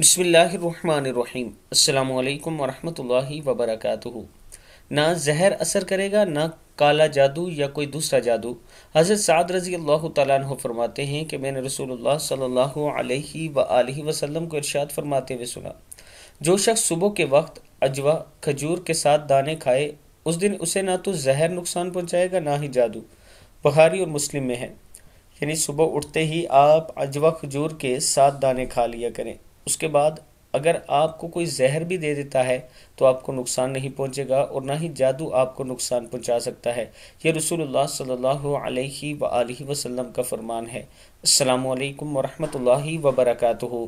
बसमीम् अल्लाम वरहमल वबरक ना जहर असर करेगा ना काला जादू या कोई दूसरा जादू हज़रत साद रज़ी अल्लाह तह फरमाते हैं कि मैंने रसूलुल्लाह सल्लल्लाहु अलैहि व वसल्लम को इरशाद फरमाते हुए सुना जो शख्स सुबह के वक्त अजवा खजूर के साथ दाने खाए उस दिन उसे ना तो जहर नुकसान पहुँचाएगा ना ही जादू बुखारी और मुस्लिम में है यानी सुबह उठते ही आप अजवा खजूर के साथ दाने खा लिया करें उसके बाद अगर आपको कोई जहर भी दे देता है तो आपको नुकसान नहीं पहुंचेगा और ना ही जादू आपको नुकसान पहुंचा सकता है ये रसूलुल्लाह सल्लल्लाहु अलैहि वसल्लम का फरमान है अल्लाम वालेकुम वरहमतुल्लाहि वबरकatuh